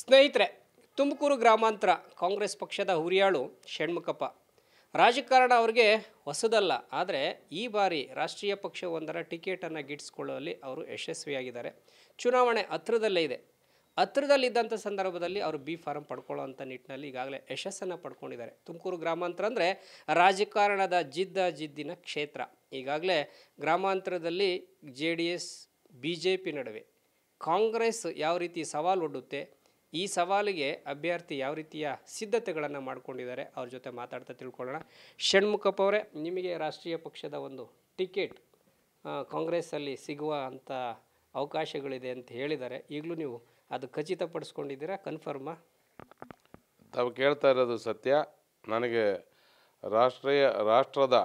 ಸ್ನೇಹಿತರೆ ತುಮಕೂರು ಗ್ರಾಮಾಂತರ ಕಾಂಗ್ರೆಸ್ ಪಕ್ಷದ ಹುರಿಯಾಳು ಷಣ್ಮುಖಪ್ಪ ರಾಜಕಾರಣ ಅವರಿಗೆ ಹೊಸದಲ್ಲ ಆದರೆ ಈ ಬಾರಿ ರಾಷ್ಟ್ರೀಯ ಪಕ್ಷವೊಂದರ ಟಿಕೆಟನ್ನು ಗಿಟ್ಟಿಸ್ಕೊಳ್ಳುವಲ್ಲಿ ಅವರು ಯಶಸ್ವಿಯಾಗಿದ್ದಾರೆ ಚುನಾವಣೆ ಹತ್ರದಲ್ಲೇ ಇದೆ ಹತ್ತಿರದಲ್ಲಿದ್ದಂಥ ಸಂದರ್ಭದಲ್ಲಿ ಅವರು ಬಿ ಫಾರಂ ಪಡ್ಕೊಳ್ಳೋವಂಥ ನಿಟ್ಟಿನಲ್ಲಿ ಈಗಾಗಲೇ ಯಶಸ್ಸನ್ನು ಪಡ್ಕೊಂಡಿದ್ದಾರೆ ತುಮಕೂರು ಗ್ರಾಮಾಂತರ ಅಂದರೆ ರಾಜಕಾರಣದ ಜಿದ್ದ ಜಿದ್ದಿನ ಕ್ಷೇತ್ರ ಈಗಾಗಲೇ ಗ್ರಾಮಾಂತರದಲ್ಲಿ J D S B J P ನಡುವೆ ಕಾಂಗ್ರೆಸ್ ಯಾವ ರೀತಿ ಸವಾಲು ಒಡ್ಡುತ್ತೆ ಈ ಸವಾಲಿಗೆ ಅಭ್ಯರ್ಥಿ ಯಾವ ರೀತಿಯ ಸಿದ್ಧತೆಗಳನ್ನು ಮಾಡಿಕೊಂಡಿದ್ದಾರೆ ಅವ್ರ ಜೊತೆ ಮಾತಾಡ್ತಾ ತಿಳ್ಕೊಳ್ಳೋಣ ಷಣ್ಮುಖಪ್ಪ ಅವರೇ ನಿಮಗೆ ರಾಷ್ಟ್ರೀಯ ಪಕ್ಷದ ಒಂದು ಟಿಕೆಟ್ ಕಾಂಗ್ರೆಸ್ಸಲ್ಲಿ ಸಿಗುವ ಅಂಥ ಅವಕಾಶಗಳಿದೆ ಅಂತ ಹೇಳಿದ್ದಾರೆ ಈಗಲೂ ನೀವು ಅದು ಖಚಿತಪಡಿಸ್ಕೊಂಡಿದ್ದೀರಾ ಕನ್ಫರ್ಮಾ ತಾವು ಕೇಳ್ತಾ ಇರೋದು ಸತ್ಯ ನನಗೆ ರಾಷ್ಟ್ರೀಯ ರಾಷ್ಟ್ರದ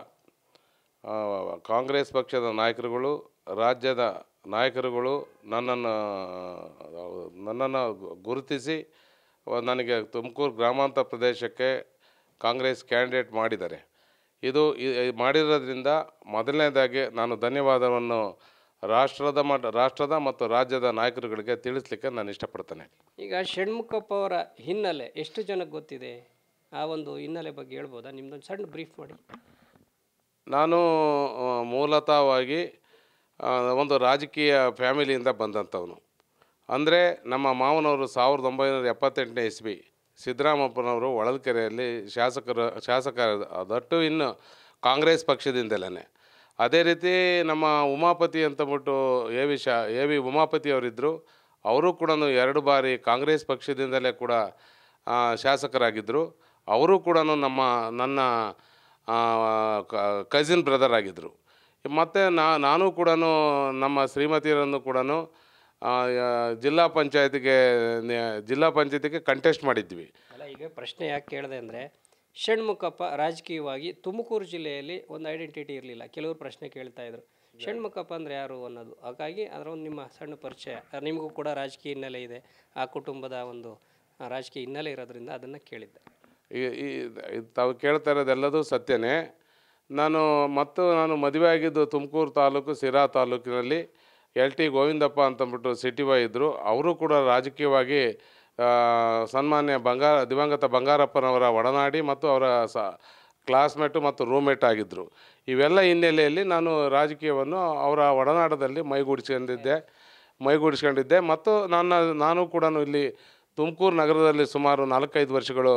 ಕಾಂಗ್ರೆಸ್ ಪಕ್ಷದ ನಾಯಕರುಗಳು ರಾಜ್ಯದ ನಾಯಕರುಗಳು ನನ್ನನ್ನು ನನ್ನನ್ನು ಗುರುತಿಸಿ ನನಗೆ ತುಮಕೂರು ಗ್ರಾಮಾಂತರ ಪ್ರದೇಶಕ್ಕೆ ಕಾಂಗ್ರೆಸ್ ಕ್ಯಾಂಡಿಡೇಟ್ ಮಾಡಿದ್ದಾರೆ ಇದು ಮಾಡಿರೋದ್ರಿಂದ ಮೊದಲನೇದಾಗಿ ನಾನು ಧನ್ಯವಾದವನ್ನು ರಾಷ್ಟ್ರದ ಮಟ್ಟ ರಾಷ್ಟ್ರದ ಮತ್ತು ರಾಜ್ಯದ ನಾಯಕರುಗಳಿಗೆ ತಿಳಿಸ್ಲಿಕ್ಕೆ ನಾನು ಇಷ್ಟಪಡ್ತೇನೆ ಈಗ ಷಣ್ಮುಖಪ್ಪ ಅವರ ಹಿನ್ನೆಲೆ ಎಷ್ಟು ಜನಕ್ಕೆ ಗೊತ್ತಿದೆ ಆ ಒಂದು ಹಿನ್ನೆಲೆ ಬಗ್ಗೆ ಹೇಳ್ಬೋದಾ ನಿಮ್ಮದೊಂದು ಸಣ್ಣ ಬ್ರೀಫ್ ಮಾಡಿ ನಾನು ಮೂಲತಃವಾಗಿ ಒಂದು ರಾಜಕೀಯ ಫ್ಯಾಮಿಲಿಯಿಂದ ಬಂದಂಥವನು ಅಂದರೆ ನಮ್ಮ ಮಾವನವರು ಸಾವಿರದ ಒಂಬೈನೂರ ಎಪ್ಪತ್ತೆಂಟನೇ ಇಸ್ವಿ ಸಿದ್ದರಾಮಪ್ಪನವರು ಹೊಳಲ್ಕೆರೆಯಲ್ಲಿ ಶಾಸಕರು ಶಾಸಕರ ಅದಟ್ಟು ಇನ್ನು ಕಾಂಗ್ರೆಸ್ ಪಕ್ಷದಿಂದಲೇ ಅದೇ ರೀತಿ ನಮ್ಮ ಉಮಾಪತಿ ಅಂತಬಿಟ್ಟು ಎ ವಿ ಶಾ ಎ ವಿ ಉಮಾಪತಿ ಅವರಿದ್ದರು ಅವರು ಕೂಡ ಎರಡು ಬಾರಿ ಕಾಂಗ್ರೆಸ್ ಪಕ್ಷದಿಂದಲೇ ಕೂಡ ಶಾಸಕರಾಗಿದ್ದರು ಅವರು ಕೂಡ ನಮ್ಮ ನನ್ನ ಕಸಿನ್ ಬ್ರದರ್ ಆಗಿದ್ದರು ಮತ್ತು ನಾನು ಕೂಡ ನಮ್ಮ ಶ್ರೀಮತಿಯರನ್ನು ಕೂಡ ಜಿಲ್ಲಾ ಪಂಚಾಯತಿಗೆ ಜಿಲ್ಲಾ ಪಂಚಾಯತಿಗೆ ಕಂಟೆಸ್ಟ್ ಮಾಡಿದ್ವಿ ಅಲ್ಲ ಈಗ ಪ್ರಶ್ನೆ ಯಾಕೆ ಕೇಳಿದೆ ಅಂದರೆ ಷಣ್ಮುಖಪ್ಪ ರಾಜಕೀಯವಾಗಿ ತುಮಕೂರು ಜಿಲ್ಲೆಯಲ್ಲಿ ಒಂದು ಐಡೆಂಟಿಟಿ ಇರಲಿಲ್ಲ ಕೆಲವರು ಪ್ರಶ್ನೆ ಕೇಳ್ತಾ ಇದ್ರು ಷಣ್ಮುಖಪ್ಪ ಅಂದರೆ ಯಾರು ಅನ್ನೋದು ಹಾಗಾಗಿ ಅದರ ಒಂದು ನಿಮ್ಮ ಸಣ್ಣ ಪರಿಚಯ ನಿಮಗೂ ಕೂಡ ರಾಜಕೀಯ ಹಿನ್ನೆಲೆ ಇದೆ ಆ ಕುಟುಂಬದ ಒಂದು ರಾಜಕೀಯ ಹಿನ್ನೆಲೆ ಇರೋದ್ರಿಂದ ಅದನ್ನು ಕೇಳಿದ್ದೆ ಈ ತಾವು ಕೇಳ್ತಾ ಇರೋದೆಲ್ಲದೂ ಸತ್ಯನೇ ನಾನು ಮತ್ತು ನಾನು ಮದುವೆ ಆಗಿದ್ದು ತುಮಕೂರು ತಾಲೂಕು ಸಿರಾ ತಾಲೂಕಿನಲ್ಲಿ ಎಲ್ ಟಿ ಗೋವಿಂದಪ್ಪ ಅಂತಂದ್ಬಿಟ್ಟು ಸಿಟಿ ಬಾಯ್ ಇದ್ದರು ಅವರು ಕೂಡ ರಾಜಕೀಯವಾಗಿ ಸನ್ಮಾನ್ಯ ಬಂಗಾರ ದಿವಂಗತ ಬಂಗಾರಪ್ಪನವರ ಒಡನಾಡಿ ಮತ್ತು ಅವರ ಸ ಕ್ಲಾಸ್ಮೇಟು ಮತ್ತು ರೂಮ್ಮೇಟ್ ಆಗಿದ್ದರು ಇವೆಲ್ಲ ಹಿನ್ನೆಲೆಯಲ್ಲಿ ನಾನು ರಾಜಕೀಯವನ್ನು ಅವರ ಒಡನಾಟದಲ್ಲಿ ಮೈಗೂಡಿಸ್ಕೊಂಡಿದ್ದೆ ಮೈಗೂಡಿಸ್ಕೊಂಡಿದ್ದೆ ಮತ್ತು ನನ್ನ ನಾನು ಕೂಡ ಇಲ್ಲಿ ತುಮಕೂರು ನಗರದಲ್ಲಿ ಸುಮಾರು ನಾಲ್ಕೈದು ವರ್ಷಗಳು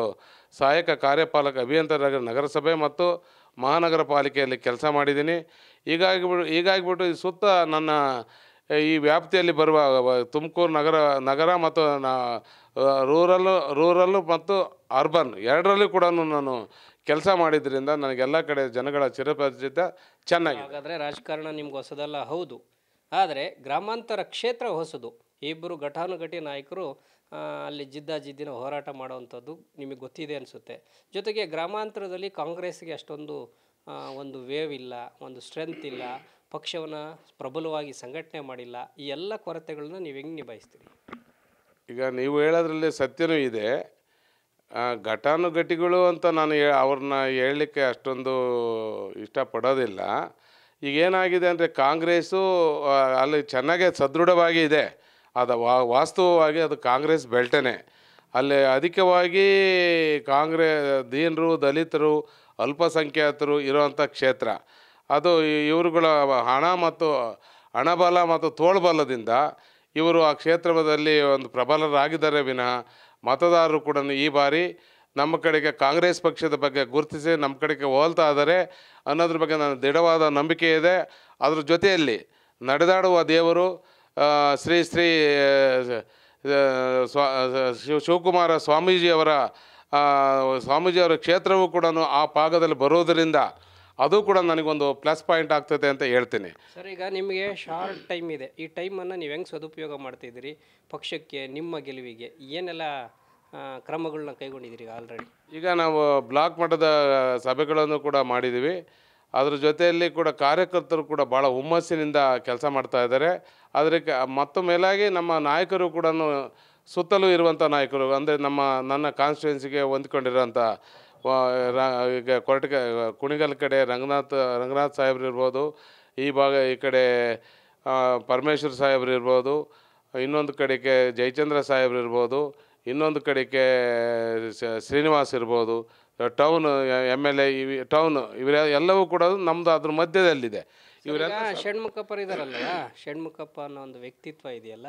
ಸಹಾಯಕ ಕಾರ್ಯಪಾಲಕ ನಗರ ನಗರಸಭೆ ಮತ್ತು ಮಹಾನಗರ ಪಾಲಿಕೆಯಲ್ಲಿ ಕೆಲಸ ಮಾಡಿದ್ದೀನಿ ಹೀಗಾಗಿ ಹೀಗಾಗಿಬಿಟ್ಟು ಸುತ್ತ ನನ್ನ ಈ ವ್ಯಾಪ್ತಿಯಲ್ಲಿ ಬರುವ ತುಮಕೂರು ನಗರ ನಗರ ಮತ್ತು ನಾ ರೂರಲ್ಲು ರೂರಲ್ಲು ಮತ್ತು ಅರ್ಬನ್ ಎರಡರಲ್ಲೂ ಕೂಡ ನಾನು ಕೆಲಸ ಮಾಡಿದ್ದರಿಂದ ನನಗೆಲ್ಲ ಕಡೆ ಜನಗಳ ಚಿರಪರಿಚಿತ ಚೆನ್ನಾಗಿ ಹಾಗಾದರೆ ರಾಜಕಾರಣ ನಿಮ್ಗೆ ಹೊಸದಲ್ಲ ಹೌದು ಆದರೆ ಗ್ರಾಮಾಂತರ ಕ್ಷೇತ್ರ ಹೊಸದು ಇಬ್ಬರು ಘಟಾನುಘಟಿ ನಾಯಕರು ಅಲ್ಲಿ ಜಿದ್ದಾಜಿದ್ದಿನ ಜಿದ್ದಿನ ಹೋರಾಟ ಮಾಡುವಂಥದ್ದು ನಿಮಗೆ ಗೊತ್ತಿದೆ ಅನಿಸುತ್ತೆ ಜೊತೆಗೆ ಗ್ರಾಮಾಂತರದಲ್ಲಿ ಕಾಂಗ್ರೆಸ್ಗೆ ಅಷ್ಟೊಂದು ಒಂದು ವೇವ್ ಇಲ್ಲ ಒಂದು ಸ್ಟ್ರೆಂತ್ ಇಲ್ಲ ಪಕ್ಷವನ್ನು ಪ್ರಬಲವಾಗಿ ಸಂಘಟನೆ ಮಾಡಿಲ್ಲ ಈ ಎಲ್ಲ ಕೊರತೆಗಳನ್ನ ನೀವು ಹೆಂಗೆ ನಿಭಾಯಿಸ್ತೀರಿ ಈಗ ನೀವು ಹೇಳೋದ್ರಲ್ಲಿ ಸತ್ಯನೂ ಇದೆ ಘಟಾನುಘಟಿಗಳು ಅಂತ ನಾನು ಅವ್ರನ್ನ ಹೇಳಲಿಕ್ಕೆ ಅಷ್ಟೊಂದು ಇಷ್ಟಪಡೋದಿಲ್ಲ ಈಗೇನಾಗಿದೆ ಅಂದರೆ ಕಾಂಗ್ರೆಸ್ಸು ಅಲ್ಲಿ ಚೆನ್ನಾಗೇ ಸದೃಢವಾಗಿ ಇದೆ ಅದು ವಾ ವಾಸ್ತವವಾಗಿ ಅದು ಕಾಂಗ್ರೆಸ್ ಬೆಲ್ಟನೇ ಅಲ್ಲಿ ಅಧಿಕವಾಗಿ ಕಾಂಗ್ರೆ ದೀನರು ದಲಿತರು ಅಲ್ಪಸಂಖ್ಯಾತರು ಇರುವಂಥ ಕ್ಷೇತ್ರ ಅದು ಇವರುಗಳ ಹಣ ಮತ್ತು ಹಣಬಲ ಮತ್ತು ತೋಳ್ಬಲದಿಂದ ಇವರು ಆ ಕ್ಷೇತ್ರದಲ್ಲಿ ಒಂದು ಪ್ರಬಲರಾಗಿದ್ದಾರೆ ವಿನ ಮತದಾರರು ಕೂಡ ಈ ಬಾರಿ ನಮ್ಮ ಕಡೆಗೆ ಕಾಂಗ್ರೆಸ್ ಪಕ್ಷದ ಬಗ್ಗೆ ಗುರುತಿಸಿ ನಮ್ಮ ಕಡೆಗೆ ಹೋಲ್ತಾ ಇದ್ದಾರೆ ಅನ್ನೋದ್ರ ಬಗ್ಗೆ ನನ್ನ ದೃಢವಾದ ನಂಬಿಕೆ ಇದೆ ಅದರ ಜೊತೆಯಲ್ಲಿ ನಡೆದಾಡುವ ದೇವರು ಶ್ರೀ ಶ್ರೀ ಸ್ವಾ ಶಿವಕುಮಾರ ಸ್ವಾಮೀಜಿಯವರ ಸ್ವಾಮೀಜಿಯವರ ಕ್ಷೇತ್ರವೂ ಕೂಡ ಆ ಭಾಗದಲ್ಲಿ ಬರೋದರಿಂದ ಅದು ಕೂಡ ನನಗೊಂದು ಪ್ಲಸ್ ಪಾಯಿಂಟ್ ಆಗ್ತದೆ ಅಂತ ಹೇಳ್ತೀನಿ ಸರ್ ಈಗ ನಿಮಗೆ ಶಾರ್ಟ್ ಟೈಮ್ ಇದೆ ಈ ಟೈಮನ್ನು ನೀವು ಹೆಂಗೆ ಸದುಪಯೋಗ ಮಾಡ್ತಿದ್ದೀರಿ ಪಕ್ಷಕ್ಕೆ ನಿಮ್ಮ ಗೆಲುವಿಗೆ ಏನೆಲ್ಲ ಕ್ರಮಗಳನ್ನ ಕೈಗೊಂಡಿದ್ದೀರಿ ಆಲ್ರೆಡಿ ಈಗ ನಾವು ಬ್ಲಾಕ್ ಮಟ್ಟದ ಸಭೆಗಳನ್ನು ಕೂಡ ಮಾಡಿದ್ದೀವಿ ಅದ್ರ ಜೊತೆಯಲ್ಲಿ ಕೂಡ ಕಾರ್ಯಕರ್ತರು ಕೂಡ ಭಾಳ ಹುಮ್ಮಸ್ಸಿನಿಂದ ಕೆಲಸ ಮಾಡ್ತಾ ಇದ್ದಾರೆ ಅದಕ್ಕೆ ಮತ್ತು ಮೇಲಾಗಿ ನಮ್ಮ ನಾಯಕರು ಕೂಡ ಸುತ್ತಲೂ ಇರುವಂಥ ನಾಯಕರು ಅಂದರೆ ನಮ್ಮ ನನ್ನ ಕಾನ್ಸ್ಟಿಟ್ಯೂನ್ಸಿಗೆ ಹೊಂದ್ಕೊಂಡಿರೋಂಥ ಈಗ ಕೊರಟ ಕುಣಿಗಲ್ ಕಡೆ ರಂಗನಾಥ್ ರಂಗನಾಥ್ ಸಾಹೇಬ್ರು ಇರ್ಬೋದು ಈ ಭಾಗ ಈ ಕಡೆ ಪರಮೇಶ್ವರ್ ಸಾಹೇಬ್ರು ಇರ್ಬೋದು ಇನ್ನೊಂದು ಕಡೆಗೆ ಜಯಚಂದ್ರ ಸಾಹೇಬ್ರು ಇರ್ಬೋದು ಇನ್ನೊಂದು ಕಡೆಗೆ ಶ್ರೀನಿವಾಸ್ ಇರ್ಬೋದು town M L A town ಇವರ ಎಲ್ಲವೂ ಕೂಡ ನಮ್ಮದು ಅದ್ರ ಮಧ್ಯದಲ್ಲಿದೆ ಇವರೆಲ್ಲ ಷಣ್ಮುಖಪ್ಪ ಇದಾರಲ್ಲ ಷಣ್ಮುಖಪ್ಪ ಅನ್ನೋ ಒಂದು ವ್ಯಕ್ತಿತ್ವ ಇದೆಯಲ್ಲ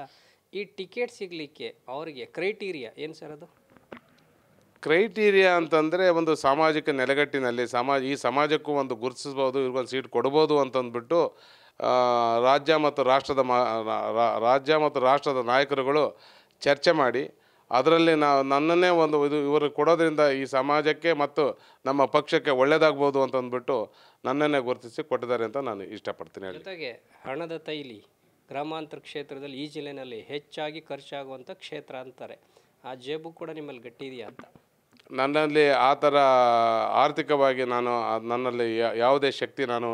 ಈ ಟಿಕೆಟ್ ಸಿಗಲಿಕ್ಕೆ ಅವರಿಗೆ ಕ್ರೈಟೀರಿಯಾ ಏನು ಸರ್ ಅದು ಕ್ರೈಟೀರಿಯಾ ಅಂತಂದರೆ ಒಂದು ಸಾಮಾಜಿಕ ನೆಲೆಗಟ್ಟಿನಲ್ಲಿ ಸಮಾಜ ಈ ಸಮಾಜಕ್ಕೂ ಒಂದು ಗುರುತಿಸ್ಬೋದು ಇವ್ರಿಗೊಂದು ಸೀಟ್ ಕೊಡ್ಬೋದು ಅಂತಂದ್ಬಿಟ್ಟು ರಾಜ್ಯ ಮತ್ತು ರಾಷ್ಟ್ರದ ರಾಜ್ಯ ಮತ್ತು ರಾಷ್ಟ್ರದ ನಾಯಕರುಗಳು ಚರ್ಚೆ ಮಾಡಿ ಅದರಲ್ಲಿ ನಾವು ನನ್ನನ್ನೇ ಒಂದು ಇದು ಇವರು ಕೊಡೋದ್ರಿಂದ ಈ ಸಮಾಜಕ್ಕೆ ಮತ್ತು ನಮ್ಮ ಪಕ್ಷಕ್ಕೆ ಒಳ್ಳೆಯದಾಗ್ಬೋದು ಅಂತ ಅಂದ್ಬಿಟ್ಟು ನನ್ನನ್ನೇ ಗುರುತಿಸಿ ಕೊಟ್ಟಿದ್ದಾರೆ ಅಂತ ನಾನು ಇಷ್ಟಪಡ್ತೀನಿ ಜೊತೆಗೆ ಹಣದ ತೈಲಿ ಗ್ರಾಮಾಂತರ ಕ್ಷೇತ್ರದಲ್ಲಿ ಈ ಜಿಲ್ಲೆಯಲ್ಲಿ ಹೆಚ್ಚಾಗಿ ಖರ್ಚಾಗುವಂಥ ಕ್ಷೇತ್ರ ಅಂತಾರೆ ಆ ಜೇಬು ಕೂಡ ನಿಮ್ಮಲ್ಲಿ ಗಟ್ಟಿದೆಯಾ ಅಂತ ನನ್ನಲ್ಲಿ ಆ ಥರ ಆರ್ಥಿಕವಾಗಿ ನಾನು ನನ್ನಲ್ಲಿ ಯಾವುದೇ ಶಕ್ತಿ ನಾನು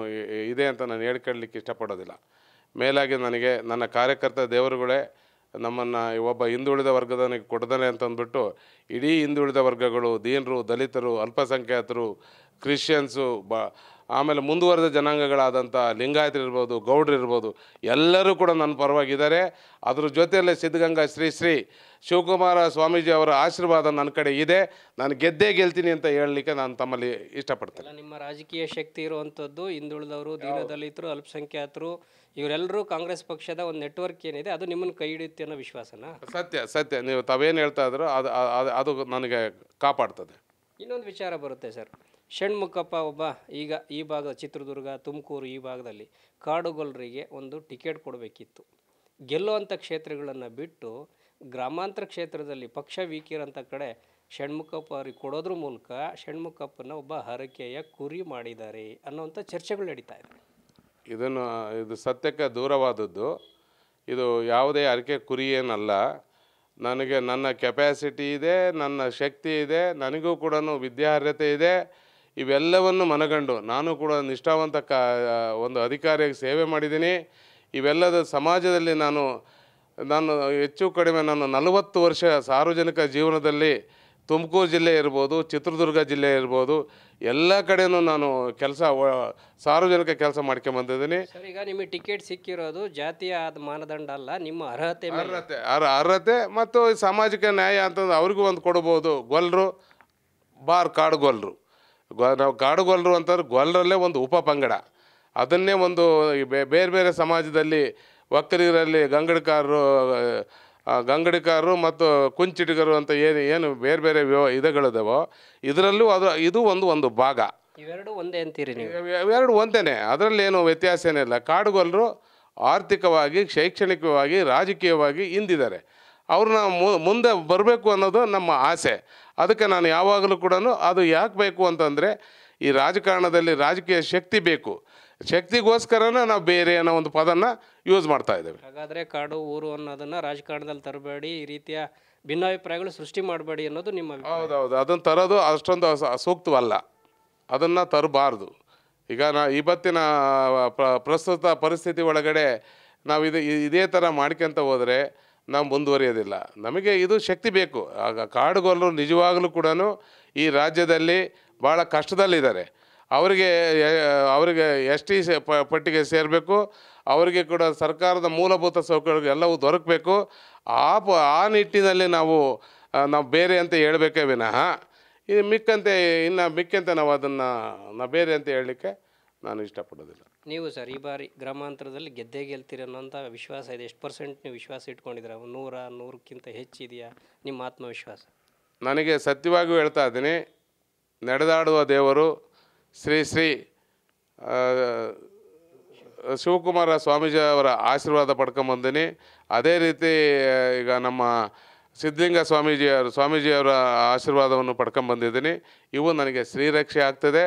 ಇದೆ ಅಂತ ನಾನು ಹೇಳ್ಕೊಳ್ಲಿಕ್ಕೆ ಇಷ್ಟಪಡೋದಿಲ್ಲ ಮೇಲಾಗಿ ನನಗೆ ನನ್ನ ಕಾರ್ಯಕರ್ತ ದೇವರುಗಳೇ ನಮ್ಮನ್ನು ಒಬ್ಬ ಹಿಂದುಳಿದ ವರ್ಗದವನಿಗೆ ಅಂತ ಅಂತಂದ್ಬಿಟ್ಟು ಇಡೀ ಹಿಂದುಳಿದ ವರ್ಗಗಳು ದೀನರು ದಲಿತರು ಅಲ್ಪಸಂಖ್ಯಾತರು ಕ್ರಿಶ್ಚಿಯನ್ಸು ಬ ಆಮೇಲೆ ಮುಂದುವರೆದ ಜನಾಂಗಗಳಾದಂಥ ಲಿಂಗಾಯತರಿರ್ಬೋದು ಗೌಡ್ರು ಇರ್ಬೋದು ಎಲ್ಲರೂ ಕೂಡ ನನ್ನ ಪರವಾಗಿದ್ದಾರೆ ಅದ್ರ ಜೊತೆಯಲ್ಲೇ ಸಿದ್ಧಗಂಗಾ ಶ್ರೀ ಶ್ರೀ ಶಿವಕುಮಾರ ಸ್ವಾಮೀಜಿ ಅವರ ಆಶೀರ್ವಾದ ನನ್ನ ಕಡೆ ಇದೆ ನಾನು ಗೆದ್ದೇ ಗೆಲ್ತೀನಿ ಅಂತ ಹೇಳಲಿಕ್ಕೆ ನಾನು ತಮ್ಮಲ್ಲಿ ಇಷ್ಟಪಡ್ತೇನೆ ನಿಮ್ಮ ರಾಜಕೀಯ ಶಕ್ತಿ ಇರುವಂಥದ್ದು ಹಿಂದುಳಿದವರು ದೀನದಲಿತರು ಅಲ್ಪಸಂಖ್ಯಾತರು ಇವರೆಲ್ಲರೂ ಕಾಂಗ್ರೆಸ್ ಪಕ್ಷದ ಒಂದು ನೆಟ್ವರ್ಕ್ ಏನಿದೆ ಅದು ನಿಮ್ಮನ್ನು ಕೈ ಹಿಡಿಯುತ್ತೆ ಅನ್ನೋ ವಿಶ್ವಾಸನ ಸತ್ಯ ಸತ್ಯ ನೀವು ತಾವೇನು ಹೇಳ್ತಾ ಇದ್ರು ಅದು ಅದು ನನಗೆ ಕಾಪಾಡ್ತದೆ ಇನ್ನೊಂದು ವಿಚಾರ ಬರುತ್ತೆ ಸರ್ ಷಣ್ಮುಖಪ್ಪ ಒಬ್ಬ ಈಗ ಈ ಭಾಗದ ಚಿತ್ರದುರ್ಗ ತುಮಕೂರು ಈ ಭಾಗದಲ್ಲಿ ಕಾಡುಗೊಲ್ಲರಿಗೆ ಒಂದು ಟಿಕೆಟ್ ಕೊಡಬೇಕಿತ್ತು ಗೆಲ್ಲುವಂಥ ಕ್ಷೇತ್ರಗಳನ್ನು ಬಿಟ್ಟು ಗ್ರಾಮಾಂತರ ಕ್ಷೇತ್ರದಲ್ಲಿ ಪಕ್ಷ ವೀಕಿರೋಂಥ ಕಡೆ ಷಣ್ಮುಖಪ್ಪ ಅವರಿಗೆ ಕೊಡೋದ್ರ ಮೂಲಕ ಷಣ್ಮುಖಪ್ಪನ ಒಬ್ಬ ಹರಕೆಯ ಕುರಿ ಮಾಡಿದ್ದಾರೆ ಅನ್ನೋವಂಥ ಚರ್ಚೆಗಳು ನಡೀತಾ ಇದೆ ಇದನ್ನು ಇದು ಸತ್ಯಕ್ಕೆ ದೂರವಾದದ್ದು ಇದು ಯಾವುದೇ ಹರಕೆ ಕುರಿ ಏನಲ್ಲ ನನಗೆ ನನ್ನ ಕೆಪ್ಯಾಸಿಟಿ ಇದೆ ನನ್ನ ಶಕ್ತಿ ಇದೆ ನನಗೂ ಕೂಡ ವಿದ್ಯಾರ್ಹತೆ ಇದೆ ಇವೆಲ್ಲವನ್ನು ಮನಗಂಡು ನಾನು ಕೂಡ ನಿಷ್ಠಾವಂತ ಕ ಒಂದು ಅಧಿಕಾರಿಯಾಗಿ ಸೇವೆ ಮಾಡಿದ್ದೀನಿ ಇವೆಲ್ಲದ ಸಮಾಜದಲ್ಲಿ ನಾನು ನಾನು ಹೆಚ್ಚು ಕಡಿಮೆ ನಾನು ನಲವತ್ತು ವರ್ಷ ಸಾರ್ವಜನಿಕ ಜೀವನದಲ್ಲಿ ತುಮಕೂರು ಜಿಲ್ಲೆ ಇರ್ಬೋದು ಚಿತ್ರದುರ್ಗ ಜಿಲ್ಲೆ ಇರ್ಬೋದು ಎಲ್ಲ ಕಡೆಯೂ ನಾನು ಕೆಲಸ ಸಾರ್ವಜನಿಕ ಕೆಲಸ ಮಾಡ್ಕೊಂಬಂದಿದ್ದೀನಿ ಈಗ ನಿಮಗೆ ಟಿಕೆಟ್ ಸಿಕ್ಕಿರೋದು ಜಾತಿಯ ಮಾನದಂಡ ಅಲ್ಲ ನಿಮ್ಮ ಅರ್ಹತೆ ಅರ್ಹತೆ ಅರ್ಹತೆ ಮತ್ತು ಸಾಮಾಜಿಕ ನ್ಯಾಯ ಅಂತಂದು ಅವ್ರಿಗೂ ಒಂದು ಕೊಡ್ಬೋದು ಗೊಲ್ಲರು ಬಾರ್ ಕಾರ್ಡ್ ಗೊಲ್ಲರು ಗೊ ನಾವು ಕಾಡುಗೊಲ್ಲರು ಅಂತಂದ್ರೆ ಗೊಲ್ಲರಲ್ಲೇ ಒಂದು ಉಪ ಪಂಗಡ ಅದನ್ನೇ ಒಂದು ಬೇರೆ ಬೇರೆ ಸಮಾಜದಲ್ಲಿ ಒಕ್ಕರಿಗರಲ್ಲಿ ಗಂಗಡಕಾರರು ಗಂಗಡಿಕಾರರು ಮತ್ತು ಕುಂಚಿಟಿಗರು ಅಂತ ಏನು ಏನು ಬೇರೆ ಬೇರೆ ವ್ಯವ ಇದಗಳಿದಾವೋ ಇದರಲ್ಲೂ ಅದು ಇದು ಒಂದು ಒಂದು ಭಾಗ ಇವೆರಡು ಒಂದೇ ಅಂತೀರಿ ನೀವು ಇವೆರಡು ಒಂದೇನೆ ಏನು ವ್ಯತ್ಯಾಸ ಏನಿಲ್ಲ ಕಾಡುಗೊಲ್ಲರು ಆರ್ಥಿಕವಾಗಿ ಶೈಕ್ಷಣಿಕವಾಗಿ ರಾಜಕೀಯವಾಗಿ ಹಿಂದಿದ್ದಾರೆ ಅವ್ರನ್ನ ಮುಂದೆ ಬರಬೇಕು ಅನ್ನೋದು ನಮ್ಮ ಆಸೆ ಅದಕ್ಕೆ ನಾನು ಯಾವಾಗಲೂ ಕೂಡ ಅದು ಯಾಕೆ ಬೇಕು ಅಂತಂದರೆ ಈ ರಾಜಕಾರಣದಲ್ಲಿ ರಾಜಕೀಯ ಶಕ್ತಿ ಬೇಕು ಶಕ್ತಿಗೋಸ್ಕರನೇ ನಾವು ಬೇರೆ ಅನ್ನೋ ಒಂದು ಪದನ ಯೂಸ್ ಮಾಡ್ತಾ ಇದ್ದೇವೆ ಹಾಗಾದರೆ ಕಾಡು ಊರು ಅನ್ನೋದನ್ನು ರಾಜಕಾರಣದಲ್ಲಿ ತರಬೇಡಿ ಈ ರೀತಿಯ ಭಿನ್ನಾಭಿಪ್ರಾಯಗಳು ಸೃಷ್ಟಿ ಮಾಡಬೇಡಿ ಅನ್ನೋದು ನಿಮ್ಮ ಹೌದೌದು ಅದನ್ನು ತರೋದು ಅಷ್ಟೊಂದು ಸೂಕ್ತವಲ್ಲ ಅದನ್ನು ತರಬಾರ್ದು ಈಗ ನಾ ಇವತ್ತಿನ ಪ್ರಸ್ತುತ ಪರಿಸ್ಥಿತಿ ಒಳಗಡೆ ನಾವು ಇದು ಇದೇ ಥರ ಮಾಡ್ಕೊಂತ ಹೋದರೆ ನಾವು ಮುಂದುವರಿಯೋದಿಲ್ಲ ನಮಗೆ ಇದು ಶಕ್ತಿ ಬೇಕು ಆಗ ಕಾಡುಗೊಲ್ಲರು ನಿಜವಾಗಲೂ ಕೂಡ ಈ ರಾಜ್ಯದಲ್ಲಿ ಭಾಳ ಕಷ್ಟದಲ್ಲಿದ್ದಾರೆ ಅವರಿಗೆ ಅವರಿಗೆ ಎಸ್ ಟಿ ಪಟ್ಟಿಗೆ ಸೇರಬೇಕು ಅವರಿಗೆ ಕೂಡ ಸರ್ಕಾರದ ಮೂಲಭೂತ ಸೌಕರ್ಯಗಳು ಎಲ್ಲವೂ ದೊರಕಬೇಕು ಆ ಪ ಆ ನಿಟ್ಟಿನಲ್ಲಿ ನಾವು ನಾವು ಬೇರೆ ಅಂತ ಹೇಳಬೇಕೇ ವಿನಃ ಇದು ಮಿಕ್ಕಂತೆ ಇನ್ನು ಮಿಕ್ಕಂತೆ ನಾವು ಅದನ್ನು ನಾವು ಬೇರೆ ಅಂತ ಹೇಳಲಿಕ್ಕೆ ನಾನು ಇಷ್ಟಪಡೋದಿಲ್ಲ ನೀವು ಸರ್ ಈ ಬಾರಿ ಗ್ರಾಮಾಂತರದಲ್ಲಿ ಗೆದ್ದೇ ಗೆಲ್ತೀರಿ ಅನ್ನೋಂಥ ವಿಶ್ವಾಸ ಇದೆ ಎಷ್ಟು ಪರ್ಸೆಂಟ್ ನೀವು ವಿಶ್ವಾಸ ಇಟ್ಕೊಂಡಿದ್ದೀರಾ ನೂರ ನೂರಕ್ಕಿಂತ ಹೆಚ್ಚಿದೆಯಾ ನಿಮ್ಮ ಆತ್ಮವಿಶ್ವಾಸ ನನಗೆ ಸತ್ಯವಾಗಿಯೂ ಹೇಳ್ತಾ ಇದ್ದೀನಿ ನಡೆದಾಡುವ ದೇವರು ಶ್ರೀ ಶ್ರೀ ಶಿವಕುಮಾರ ಸ್ವಾಮೀಜಿ ಅವರ ಆಶೀರ್ವಾದ ಪಡ್ಕೊಂಬಂದಿನಿ ಅದೇ ರೀತಿ ಈಗ ನಮ್ಮ ಸಿದ್ಧಲಿಂಗ ಸ್ವಾಮೀಜಿಯವರು ಸ್ವಾಮೀಜಿಯವರ ಆಶೀರ್ವಾದವನ್ನು ಪಡ್ಕೊಂಬಂದಿದ್ದೀನಿ ಇವು ನನಗೆ ಶ್ರೀರಕ್ಷೆ ಆಗ್ತದೆ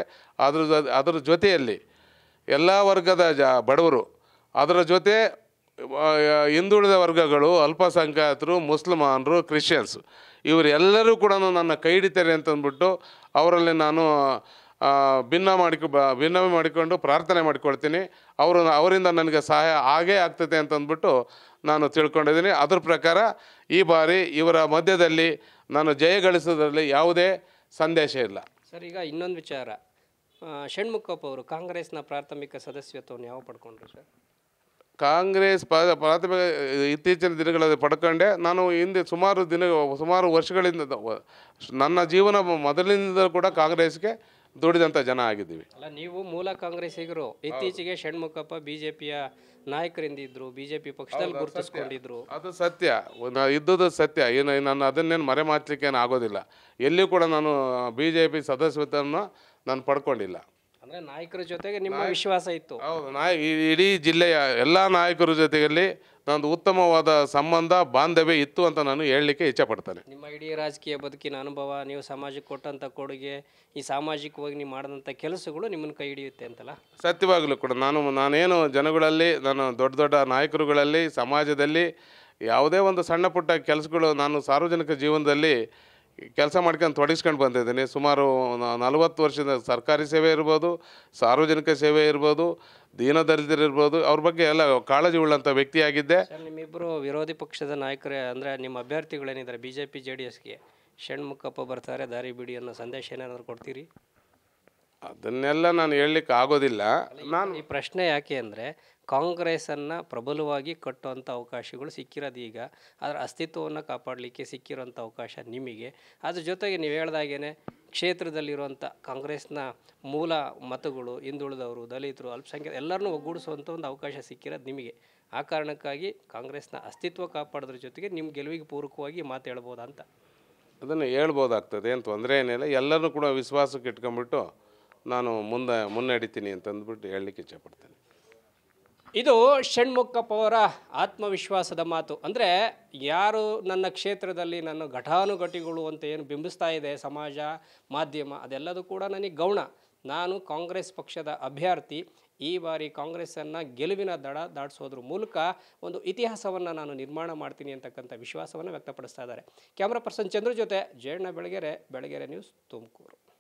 ಅದ್ರ ಅದ್ರ ಜೊತೆಯಲ್ಲಿ ಎಲ್ಲ ವರ್ಗದ ಜ ಬಡವರು ಅದರ ಜೊತೆ ಹಿಂದುಳಿದ ವರ್ಗಗಳು ಅಲ್ಪಸಂಖ್ಯಾತರು ಮುಸಲ್ಮಾನರು ಕ್ರಿಶ್ಚಿಯನ್ಸ್ ಇವರೆಲ್ಲರೂ ಕೂಡ ನನ್ನ ಕೈ ಹಿಡಿತಾರೆ ಅಂತಂದ್ಬಿಟ್ಟು ಅವರಲ್ಲಿ ನಾನು ಭಿನ್ನ ಮಾಡಿಕೊ ಭಿನ್ನ ಮಾಡಿಕೊಂಡು ಪ್ರಾರ್ಥನೆ ಮಾಡಿಕೊಳ್ತೀನಿ ಅವರು ಅವರಿಂದ ನನಗೆ ಸಹಾಯ ಆಗೇ ಆಗ್ತದೆ ಅಂತಂದ್ಬಿಟ್ಟು ನಾನು ತಿಳ್ಕೊಂಡಿದ್ದೀನಿ ಅದ್ರ ಪ್ರಕಾರ ಈ ಬಾರಿ ಇವರ ಮಧ್ಯದಲ್ಲಿ ನಾನು ಗಳಿಸೋದ್ರಲ್ಲಿ ಯಾವುದೇ ಸಂದೇಶ ಇಲ್ಲ ಸರ್ ಈಗ ಇನ್ನೊಂದು ವಿಚಾರ ಷಣ್ಮುಖಪ್ಪ ಅವರು ಕಾಂಗ್ರೆಸ್ನ ಪ್ರಾಥಮಿಕ ಸದಸ್ಯತ್ವವನ್ನು ಯಾವ ಪಡ್ಕೊಂಡ್ರು ಸರ್ ಕಾಂಗ್ರೆಸ್ ಪ್ರಾಥಮಿಕ ಇತ್ತೀಚಿನ ದಿನಗಳಲ್ಲಿ ಪಡ್ಕೊಂಡೆ ನಾನು ಹಿಂದೆ ಸುಮಾರು ದಿನ ಸುಮಾರು ವರ್ಷಗಳಿಂದ ನನ್ನ ಜೀವನ ಮೊದಲಿನಿಂದ ಕೂಡ ಕಾಂಗ್ರೆಸ್ಗೆ ದುಡಿದಂಥ ಜನ ಆಗಿದ್ದೀವಿ ಅಲ್ಲ ನೀವು ಮೂಲ ಕಾಂಗ್ರೆಸ್ಸಿಗರು ಇತ್ತೀಚೆಗೆ ಷಣ್ಮುಖಪ್ಪ ಬಿಜೆಪಿಯ ನಾಯಕರಿಂದ ಇದ್ರು ಬಿಜೆಪಿ ಪಕ್ಷದಲ್ಲಿ ಗುರುತಿಸ್ಕೊಂಡಿದ್ರು ಅದು ಸತ್ಯ ಇದ್ದದ್ದು ಸತ್ಯ ಏನು ನಾನು ಅದನ್ನೇನು ಮರೆ ಏನು ಆಗೋದಿಲ್ಲ ಎಲ್ಲಿಯೂ ಕೂಡ ನಾನು ಬಿಜೆಪಿ ಸದಸ್ಯತ್ವವನ್ನು ನಾನು ಪಡ್ಕೊಂಡಿಲ್ಲ ಅಂದರೆ ನಾಯಕರ ಜೊತೆಗೆ ನಿಮ್ಮ ವಿಶ್ವಾಸ ಇತ್ತು ಹೌದು ಇಡೀ ಜಿಲ್ಲೆಯ ಎಲ್ಲ ನಾಯಕರ ಜೊತೆಯಲ್ಲಿ ನಂದು ಉತ್ತಮವಾದ ಸಂಬಂಧ ಬಾಂಧವ್ಯ ಇತ್ತು ಅಂತ ನಾನು ಹೇಳಲಿಕ್ಕೆ ಪಡ್ತೇನೆ ನಿಮ್ಮ ಇಡೀ ರಾಜಕೀಯ ಬದುಕಿನ ಅನುಭವ ನೀವು ಸಮಾಜಕ್ಕೆ ಕೊಟ್ಟಂಥ ಕೊಡುಗೆ ಈ ಸಾಮಾಜಿಕವಾಗಿ ನೀವು ಮಾಡಿದಂಥ ಕೆಲಸಗಳು ನಿಮ್ಮನ್ನು ಕೈ ಹಿಡಿಯುತ್ತೆ ಅಂತಲ್ಲ ಸತ್ಯವಾಗಲೂ ಕೂಡ ನಾನು ನಾನೇನು ಜನಗಳಲ್ಲಿ ನಾನು ದೊಡ್ಡ ದೊಡ್ಡ ನಾಯಕರುಗಳಲ್ಲಿ ಸಮಾಜದಲ್ಲಿ ಯಾವುದೇ ಒಂದು ಸಣ್ಣ ಪುಟ್ಟ ಕೆಲಸಗಳು ನಾನು ಸಾರ್ವಜನಿಕ ಜೀವನದಲ್ಲಿ ಕೆಲಸ ಮಾಡ್ಕೊಂಡು ತೊಡಗಿಸ್ಕೊಂಡು ಬಂದಿದ್ದೀನಿ ಸುಮಾರು ನಲವತ್ತು ವರ್ಷದ ಸರ್ಕಾರಿ ಸೇವೆ ಇರ್ಬೋದು ಸಾರ್ವಜನಿಕ ಸೇವೆ ಇರ್ಬೋದು ದೀನ ಅವ್ರ ಬಗ್ಗೆ ಎಲ್ಲ ಕಾಳಜಿ ಉಳ್ಳಂಥ ವ್ಯಕ್ತಿಯಾಗಿದ್ದೆ ನಿಮ್ಮಿಬ್ಬರು ವಿರೋಧಿ ಪಕ್ಷದ ನಾಯಕರೇ ಅಂದರೆ ನಿಮ್ಮ ಅಭ್ಯರ್ಥಿಗಳೇನಿದ್ದಾರೆ B J P J D ಎಸ್ಗೆ ಷಣ್ಮುಖಪ್ಪ ಬರ್ತಾರೆ ದಾರಿ ಬಿಡಿ ಅನ್ನೋ ಸಂದೇಶ ಏನಾದರೂ ಕೊಡ್ತೀರಿ ಅದನ್ನೆಲ್ಲ ನಾನು ಹೇಳಲಿಕ್ಕೆ ಆಗೋದಿಲ್ಲ ನಾನು ಈ ಪ್ರಶ್ನೆ ಯಾಕೆ ಅಂದರೆ ಕಾಂಗ್ರೆಸನ್ನು ಪ್ರಬಲವಾಗಿ ಕಟ್ಟುವಂಥ ಅವಕಾಶಗಳು ಈಗ ಅದರ ಅಸ್ತಿತ್ವವನ್ನು ಕಾಪಾಡಲಿಕ್ಕೆ ಸಿಕ್ಕಿರೋಂಥ ಅವಕಾಶ ನಿಮಗೆ ಅದ್ರ ಜೊತೆಗೆ ನೀವು ಹೇಳ್ದಾಗೇ ಕ್ಷೇತ್ರದಲ್ಲಿರುವಂಥ ಕಾಂಗ್ರೆಸ್ನ ಮೂಲ ಮತಗಳು ಹಿಂದುಳಿದವರು ದಲಿತರು ಅಲ್ಪಸಂಖ್ಯಾತ ಎಲ್ಲರನ್ನು ಒಗ್ಗೂಡಿಸುವಂಥ ಒಂದು ಅವಕಾಶ ಸಿಕ್ಕಿರೋದು ನಿಮಗೆ ಆ ಕಾರಣಕ್ಕಾಗಿ ಕಾಂಗ್ರೆಸ್ನ ಅಸ್ತಿತ್ವ ಕಾಪಾಡೋದ್ರ ಜೊತೆಗೆ ನಿಮ್ಮ ಗೆಲುವಿಗೆ ಪೂರಕವಾಗಿ ಮಾತು ಅಂತ ಅದನ್ನು ಹೇಳ್ಬೋದಾಗ್ತದೆ ಏನು ತೊಂದರೆ ಏನಿಲ್ಲ ಎಲ್ಲರೂ ಕೂಡ ವಿಶ್ವಾಸಕ್ಕೆ ಇಟ್ಕೊಂಡ್ಬಿಟ್ಟು ನಾನು ಮುಂದೆ ಮುನ್ನಡೀತೀನಿ ಅಂತಂದ್ಬಿಟ್ಟು ಹೇಳಲಿಕ್ಕೆ ಇಚ್ಛೆಪಡ್ತೇನೆ ಇದು ಷಣ್ಮುಖಪ್ಪವರ ಆತ್ಮವಿಶ್ವಾಸದ ಮಾತು ಅಂದರೆ ಯಾರು ನನ್ನ ಕ್ಷೇತ್ರದಲ್ಲಿ ನನ್ನ ಘಟಾನುಘಟಿಗಳು ಅಂತ ಏನು ಬಿಂಬಿಸ್ತಾ ಇದೆ ಸಮಾಜ ಮಾಧ್ಯಮ ಅದೆಲ್ಲದೂ ಕೂಡ ನನಗೆ ಗೌಣ ನಾನು ಕಾಂಗ್ರೆಸ್ ಪಕ್ಷದ ಅಭ್ಯರ್ಥಿ ಈ ಬಾರಿ ಕಾಂಗ್ರೆಸ್ಸನ್ನು ಗೆಲುವಿನ ದಡ ದಾಟಿಸೋದ್ರ ಮೂಲಕ ಒಂದು ಇತಿಹಾಸವನ್ನು ನಾನು ನಿರ್ಮಾಣ ಮಾಡ್ತೀನಿ ಅಂತಕ್ಕಂಥ ವಿಶ್ವಾಸವನ್ನು ವ್ಯಕ್ತಪಡಿಸ್ತಾ ಇದ್ದಾರೆ ಕ್ಯಾಮ್ರಾ ಪರ್ಸನ್ ಚಂದ್ರ ಜೊತೆ ಜಯಣ್ಣ ಬೆಳಗೆರೆ ಬೆಳಗೆರೆ ನ್ಯೂಸ್ ತುಮಕೂರು